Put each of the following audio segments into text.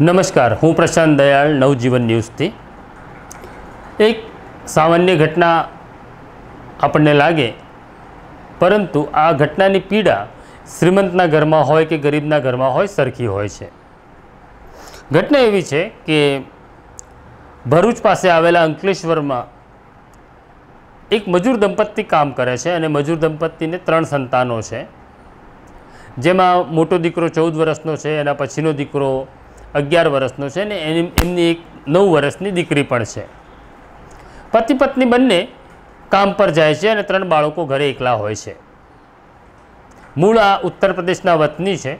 નમસ્કાર હું પ્રશાંત દયાળ નવજીવન ન્યૂઝથી એક સામાન્ય ઘટના આપણને લાગે પરંતુ આ ઘટનાની પીડા શ્રીમંતના ઘરમાં હોય કે ગરીબના ઘરમાં હોય સરખી હોય છે ઘટના એવી છે કે ભરૂચ પાસે આવેલા અંકલેશ્વરમાં એક મજૂર દંપતિ કામ કરે છે અને મજૂર દંપતિને ત્રણ સંતાનો છે જેમાં મોટો દીકરો ચૌદ વર્ષનો છે એના પછીનો દીકરો અગિયાર વર્ષનો છે ને એની એમની એક નવ વર્ષની દીકરી પણ છે પતિ પત્ની બંને કામ પર જાય છે અને ત્રણ બાળકો ઘરે એકલા હોય છે મૂળ આ ઉત્તર પ્રદેશના વતની છે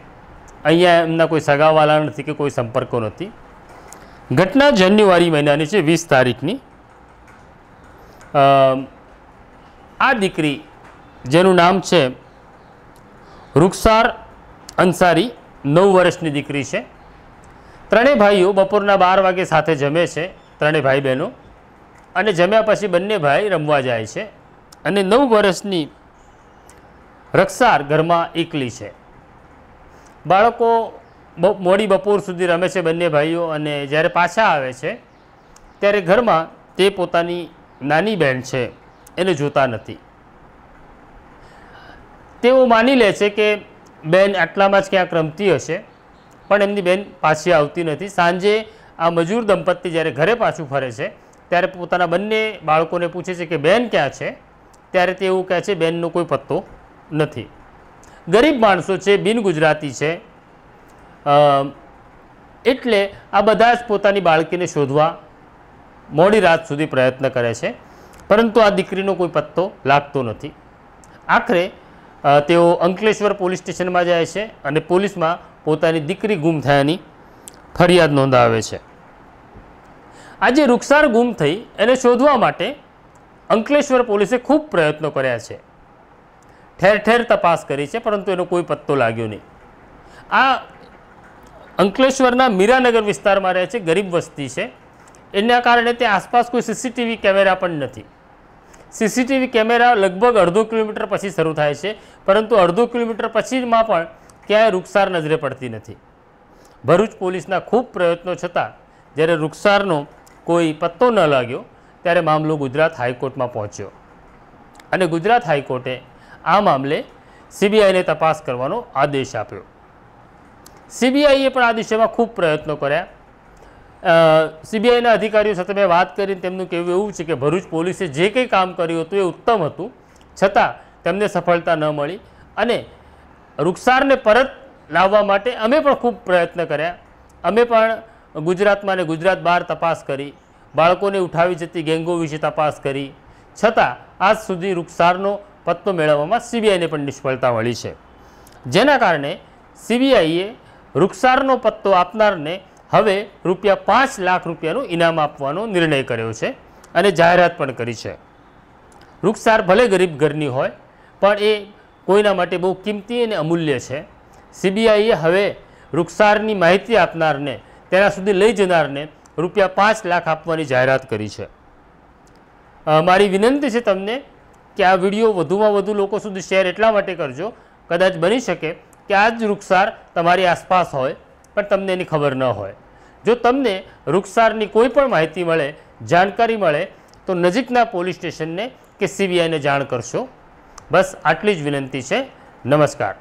અહીંયા એમના કોઈ સગાવાલા નથી કે કોઈ સંપર્કો નથી ઘટના જાન્યુઆરી મહિનાની છે વીસ તારીખની આ દીકરી જેનું નામ છે રૂખસાર અંસારી નવ વર્ષની દીકરી છે ત્રણેય ભાઈઓ બપોરના બાર વાગે સાથે જમે છે ત્રણેય ભાઈ બહેનો અને જમ્યા પછી બંને ભાઈ રમવા જાય છે અને નવ વર્ષની રક્ષાર ઘરમાં એકલી છે બાળકો મોડી બપોર સુધી રમે છે બંને ભાઈઓ અને જ્યારે પાછા આવે છે ત્યારે ઘરમાં તે પોતાની નાની બહેન છે એને જોતા નથી તેઓ માની લે છે કે બેન આટલામાં જ ક્યાંક રમતી હશે પણ એમની બેન પાછી આવતી નથી સાંજે આ મજૂર દંપતી જ્યારે ઘરે પાછું ફરે છે ત્યારે પોતાના બંને બાળકોને પૂછે છે કે બેન ક્યાં છે ત્યારે તે એવું કહે છે બેનનો કોઈ પત્તો નથી ગરીબ માણસો છે બિન ગુજરાતી છે એટલે આ બધા જ પોતાની બાળકીને શોધવા મોડી રાત સુધી પ્રયત્ન કરે છે પરંતુ આ દીકરીનો કોઈ પત્તો લાગતો નથી આખરે તેઓ અંકલેશ્વર પોલીસ સ્ટેશનમાં જાય છે અને પોલીસમાં પોતાની દીકરી ગુમ થયાની ફરિયાદ નોંધાવે છે આજે રૂક્ષાર ગુમ થઈ એને શોધવા માટે અંકલેશ્વર પોલીસે ખૂબ પ્રયત્નો કર્યા છે ઠેર ઠેર તપાસ કરી છે પરંતુ એનો કોઈ પત્તો લાગ્યો નહીં આ અંકલેશ્વરના મીરાનગર વિસ્તારમાં રહે છે ગરીબ વસ્તી છે એના કારણે તે આસપાસ કોઈ સીસીટીવી કેમેરા પણ નથી સીસીટીવી કેમેરા લગભગ અડધો કિલોમીટર પછી શરૂ થાય છે પરંતુ અડધો કિલોમીટર પછીમાં પણ ક્યાંય રૂકસાર નજરે પડતી નથી ભરૂચ પોલીસના ખૂબ પ્રયત્નો છતાં જ્યારે રૂકસારનો કોઈ પત્તો ન લાગ્યો ત્યારે મામલો ગુજરાત હાઈકોર્ટમાં પહોંચ્યો અને ગુજરાત હાઈકોર્ટે આ મામલે સીબીઆઈને તપાસ કરવાનો આદેશ આપ્યો સીબીઆઈએ પણ આ દિશામાં ખૂબ પ્રયત્નો કર્યા સીબીઆઈના અધિકારીઓ સાથે મેં વાત કરીને તેમનું કહેવું એવું છે કે ભરૂચ પોલીસે જે કંઈ કામ કર્યું હતું એ ઉત્તમ હતું છતાં તેમને સફળતા ન મળી અને રૂકસારને પરત લાવવા માટે અમે પણ ખૂબ પ્રયત્ન કર્યા અમે પણ ગુજરાતમાં અને ગુજરાત બહાર તપાસ કરી બાળકોને ઉઠાવી જતી ગેંગો વિશે તપાસ કરી છતાં આજ સુધી રૂકસારનો પત્તો મેળવવામાં સીબીઆઈને પણ નિષ્ફળતા મળી છે જેના કારણે સીબીઆઈએ રૂકસારનો પત્તો આપનારને હવે રૂપિયા પાંચ લાખ રૂપિયાનું ઇનામ આપવાનો નિર્ણય કર્યો છે અને જાહેરાત પણ કરી છે વૃક્ષાર ભલે ગરીબ ઘરની હોય પણ એ કોઈના માટે બહુ કિંમતી અને અમૂલ્ય છે સીબીઆઈએ હવે વૃક્ષારની માહિતી આપનારને તેના સુધી લઈ જનારને રૂપિયા પાંચ લાખ આપવાની જાહેરાત કરી છે મારી વિનંતી છે તમને કે આ વિડીયો વધુમાં વધુ લોકો સુધી શેર એટલા માટે કરજો કદાચ બની શકે કે આ જ વૃક્ષાર તમારી આસપાસ હોય પણ તમને એની ખબર ન હોય જો તમને વૃક્ષારની કોઈ પણ માહિતી મળે જાણકારી મળે તો નજીકના પોલીસ સ્ટેશનને કે સીબીઆઈને જાણ કરશો બસ આટલી જ વિનંતી છે નમસ્કાર